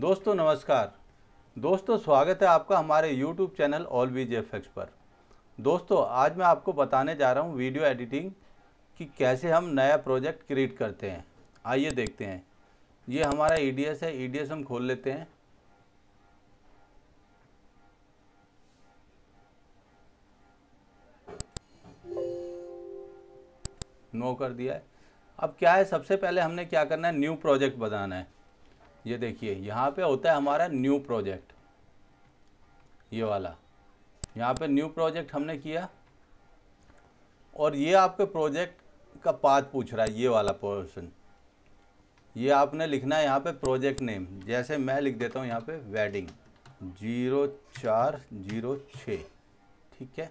दोस्तों नमस्कार दोस्तों स्वागत है आपका हमारे YouTube channel all V FX पर दोस्तों आज मैं आपको बताने जा रहा हूँ वीडियो एडिटिंग कि कैसे हम नया प्रोजेक्ट क्रिएट करते हैं आइए देखते हैं ये हमारा ई e है ई e हम खोल लेते हैं नो कर दिया है अब क्या है सबसे पहले हमने क्या करना है न्यू प्रोजेक्ट बनाना है ये देखिए यहाँ पे होता है हमारा न्यू प्रोजेक्ट ये वाला यहाँ पे न्यू प्रोजेक्ट हमने किया और ये आपके प्रोजेक्ट का पाथ पूछ रहा है ये वाला पोर्शन ये आपने लिखना है यहाँ पे प्रोजेक्ट नेम जैसे मैं लिख देता हूँ यहाँ पे वेडिंग जीरो चार जीरो छ ठीक है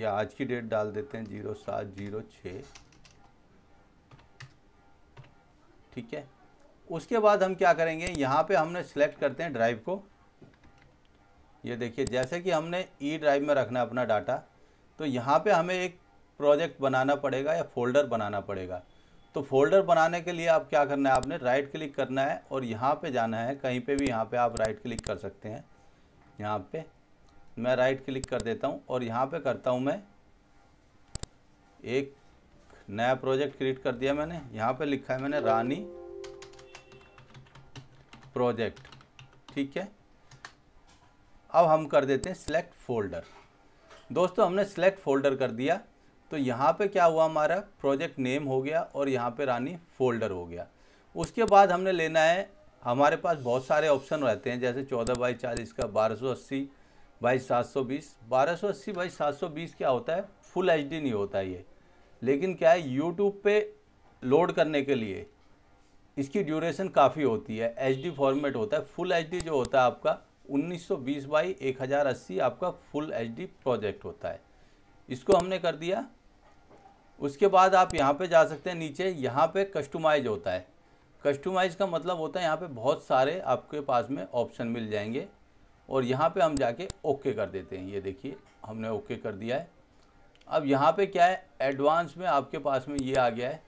या आज की डेट डाल देते हैं जीरो सात जीरो छ ठीक है उसके बाद हम क्या करेंगे यहाँ पे हमने सेलेक्ट करते हैं ड्राइव को ये देखिए जैसे कि हमने ई e ड्राइव में रखना अपना डाटा तो यहाँ पे हमें एक प्रोजेक्ट बनाना पड़ेगा या फोल्डर बनाना पड़ेगा तो फोल्डर बनाने के लिए आप क्या करना है आपने राइट क्लिक करना है और यहाँ पे जाना है कहीं पे भी यहाँ पे आप राइट क्लिक कर सकते हैं यहाँ पे मैं राइट क्लिक कर देता हूँ और यहाँ पे करता हूँ मैं एक नया प्रोजेक्ट क्रिएट कर दिया मैंने यहाँ पे लिखा है मैंने रानी प्रोजेक्ट ठीक है अब हम कर देते हैं सिलेक्ट फोल्डर दोस्तों हमने सिलेक्ट फोल्डर कर दिया तो यहाँ पे क्या हुआ हमारा प्रोजेक्ट नेम हो गया और यहाँ पे रानी फोल्डर हो गया उसके बाद हमने लेना है हमारे पास बहुत सारे ऑप्शन रहते हैं जैसे चौदह बाई चालीस का बारह सौ अस्सी बाई सात सौ बीस बारह सौ अस्सी बाई सात सौ बीस क्या होता है फुल एच डी नहीं होता ये लेकिन क्या है यूट्यूब पे लोड करने के लिए इसकी ड्यूरेशन काफ़ी होती है एच फॉर्मेट होता है फुल एच जो होता है आपका 1920 बाई एक आपका फुल एच प्रोजेक्ट होता है इसको हमने कर दिया उसके बाद आप यहाँ पे जा सकते हैं नीचे यहाँ पे कस्टमाइज होता है कस्टमाइज का मतलब होता है यहाँ पे बहुत सारे आपके पास में ऑप्शन मिल जाएंगे और यहाँ पे हम जाके ओके कर देते हैं ये देखिए हमने ओके कर दिया है अब यहाँ पे क्या है एडवांस में आपके पास में ये आ गया है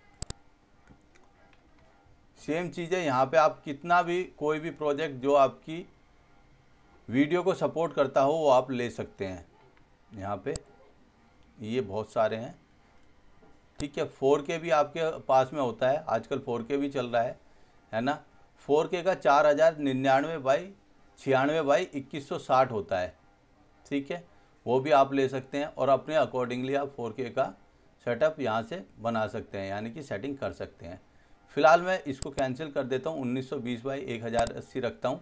सेम चीज़ है यहाँ पे आप कितना भी कोई भी प्रोजेक्ट जो आपकी वीडियो को सपोर्ट करता हो वो आप ले सकते हैं यहाँ पे ये बहुत सारे हैं ठीक है फोर के भी आपके पास में होता है आजकल फोर के भी चल रहा है है ना फोर के का चार हज़ार निन्यानवे बाई छियानवे बाई इक्कीस सौ साठ होता है ठीक है वो भी आप ले सकते हैं और अपने अकॉर्डिंगली आप फोर के का सेटअप यहाँ से बना सकते हैं यानी कि सेटिंग कर सकते हैं फिलहाल मैं इसको कैंसिल कर देता हूँ 1920 बाई 1080 रखता हूँ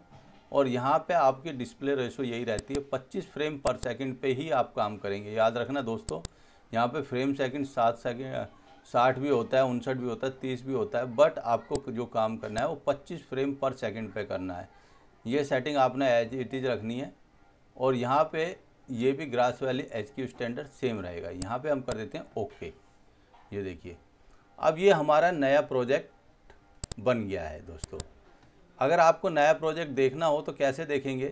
और यहाँ पे आपकी डिस्प्ले रेशो यही रहती है 25 फ्रेम पर सेकंड पे ही आप काम करेंगे याद रखना दोस्तों यहाँ पे फ्रेम सेकंड सात सेकंड साठ भी होता है उनसठ भी होता है तीस भी होता है बट आपको जो काम करना है वो पच्चीस फ्रेम पर सेकेंड पर करना है ये सेटिंग आपने एज इट इज़ रखनी है और यहाँ पर ये भी grass valley H Q standard same रहेगा यहाँ पर हम कर देते हैं ओके ये देखिए अब ये हमारा नया प्रोजेक्ट बन गया है दोस्तों अगर आपको नया प्रोजेक्ट देखना हो तो कैसे देखेंगे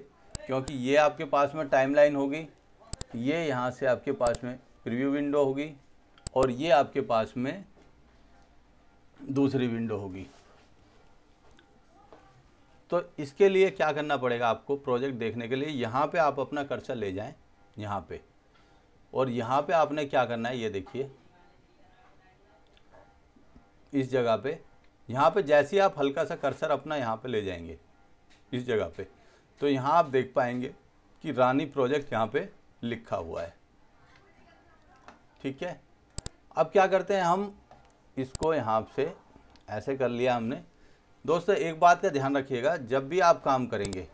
क्योंकि ये आपके पास में टाइमलाइन होगी ये यहाँ से आपके पास में प्रीव्यू विंडो होगी और ये आपके पास में दूसरी विंडो होगी तो इसके लिए क्या करना पड़ेगा आपको प्रोजेक्ट देखने के लिए यहाँ पे आप अपना कर्सर ले जाएं यहाँ पे और यहाँ पे आपने क्या करना है ये देखिए इस जगह पे यहाँ पे जैसे ही आप हल्का सा कर्सर अपना यहाँ पे ले जाएंगे इस जगह पे तो यहाँ आप देख पाएंगे कि रानी प्रोजेक्ट यहाँ पे लिखा हुआ है ठीक है अब क्या करते हैं हम इसको यहाँ से ऐसे कर लिया हमने दोस्तों एक बात का ध्यान रखिएगा जब भी आप काम करेंगे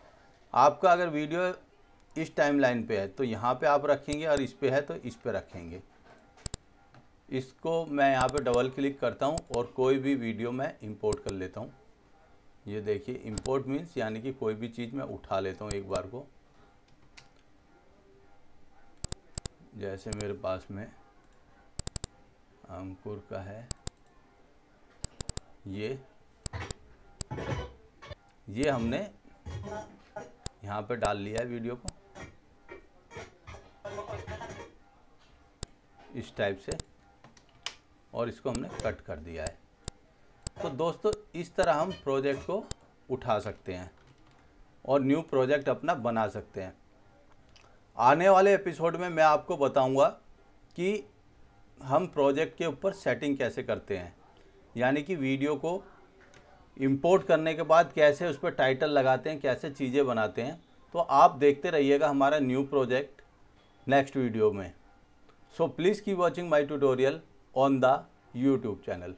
आपका अगर वीडियो इस टाइम लाइन पे है तो यहाँ पे आप रखेंगे और इस पर है तो इस पर रखेंगे इसको मैं यहाँ पे डबल क्लिक करता हूँ और कोई भी वीडियो मैं इंपोर्ट कर लेता हूँ ये देखिए इंपोर्ट मीन्स यानी कि कोई भी चीज़ मैं उठा लेता हूँ एक बार को जैसे मेरे पास में अंकुर का है ये ये हमने यहाँ पे डाल लिया है वीडियो को इस टाइप से और इसको हमने कट कर दिया है तो दोस्तों इस तरह हम प्रोजेक्ट को उठा सकते हैं और न्यू प्रोजेक्ट अपना बना सकते हैं आने वाले एपिसोड में मैं आपको बताऊंगा कि हम प्रोजेक्ट के ऊपर सेटिंग कैसे करते हैं यानी कि वीडियो को इंपोर्ट करने के बाद कैसे उस पर टाइटल लगाते हैं कैसे चीज़ें बनाते हैं तो आप देखते रहिएगा हमारा न्यू प्रोजेक्ट नेक्स्ट वीडियो में so please keep watching my tutorial on the YouTube channel.